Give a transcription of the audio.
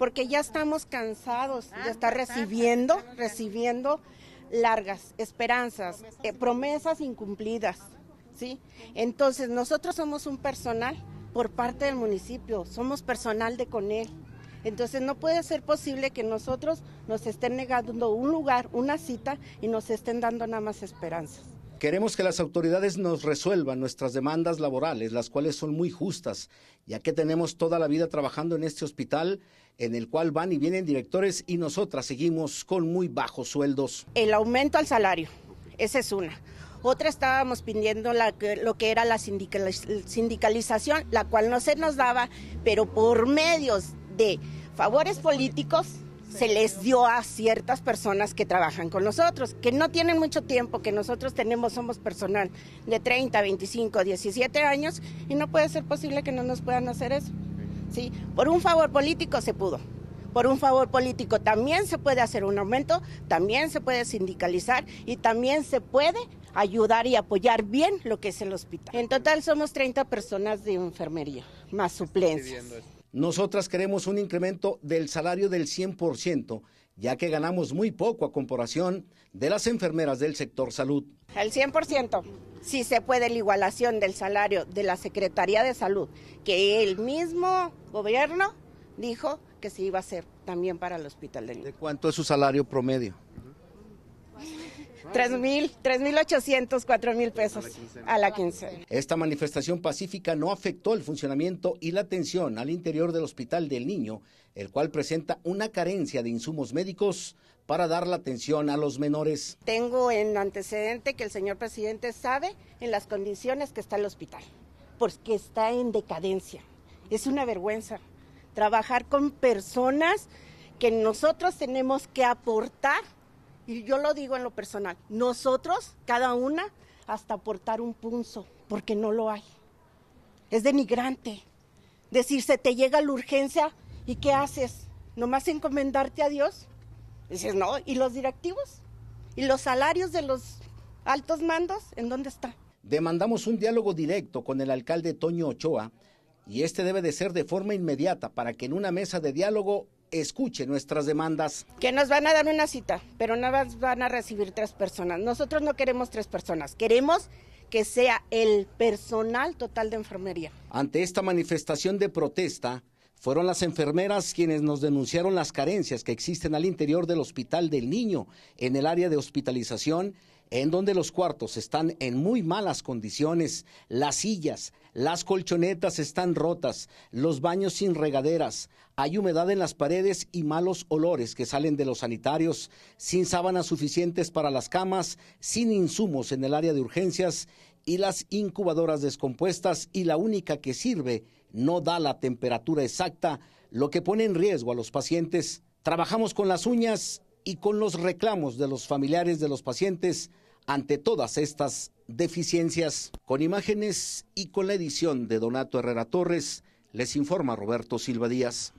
porque ya estamos cansados de ah, estar recibiendo, recibiendo largas esperanzas, eh, promesas incumplidas, ¿sí? Entonces, nosotros somos un personal por parte del municipio, somos personal de Conel. Entonces no puede ser posible que nosotros nos estén negando un lugar, una cita y nos estén dando nada más esperanzas. Queremos que las autoridades nos resuelvan nuestras demandas laborales, las cuales son muy justas, ya que tenemos toda la vida trabajando en este hospital en el cual van y vienen directores y nosotras seguimos con muy bajos sueldos. El aumento al salario, esa es una. Otra estábamos pidiendo la, lo que era la sindicalización, la cual no se nos daba, pero por medios de favores políticos se les dio a ciertas personas que trabajan con nosotros, que no tienen mucho tiempo, que nosotros tenemos, somos personal de 30, 25, 17 años y no puede ser posible que no nos puedan hacer eso. ¿sí? Por un favor político se pudo. Por un favor político también se puede hacer un aumento, también se puede sindicalizar y también se puede ayudar y apoyar bien lo que es el hospital. En total somos 30 personas de enfermería, más suplencias. Nosotras queremos un incremento del salario del 100%, ya que ganamos muy poco a comparación de las enfermeras del sector salud. El 100%, si se puede la igualación del salario de la Secretaría de Salud, que el mismo gobierno dijo que se iba a hacer también para el hospital de niños. ¿De cuánto es su salario promedio? Tres mil, tres mil ochocientos, cuatro mil pesos a la quincena. Esta manifestación pacífica no afectó el funcionamiento y la atención al interior del Hospital del Niño, el cual presenta una carencia de insumos médicos para dar la atención a los menores. Tengo en antecedente que el señor presidente sabe en las condiciones que está el hospital, porque está en decadencia. Es una vergüenza trabajar con personas que nosotros tenemos que aportar y yo lo digo en lo personal, nosotros, cada una, hasta aportar un punzo, porque no lo hay. Es denigrante. Decir, se te llega la urgencia y ¿qué haces? ¿Nomás encomendarte a Dios? Dices, no, ¿y los directivos? ¿Y los salarios de los altos mandos? ¿En dónde está? Demandamos un diálogo directo con el alcalde Toño Ochoa y este debe de ser de forma inmediata para que en una mesa de diálogo escuche nuestras demandas. Que nos van a dar una cita, pero nada van a recibir tres personas. Nosotros no queremos tres personas, queremos que sea el personal total de enfermería. Ante esta manifestación de protesta, fueron las enfermeras quienes nos denunciaron las carencias que existen al interior del Hospital del Niño, en el área de hospitalización en donde los cuartos están en muy malas condiciones, las sillas, las colchonetas están rotas, los baños sin regaderas, hay humedad en las paredes y malos olores que salen de los sanitarios, sin sábanas suficientes para las camas, sin insumos en el área de urgencias y las incubadoras descompuestas y la única que sirve no da la temperatura exacta, lo que pone en riesgo a los pacientes. Trabajamos con las uñas y con los reclamos de los familiares de los pacientes ante todas estas deficiencias. Con imágenes y con la edición de Donato Herrera Torres, les informa Roberto Silva Díaz.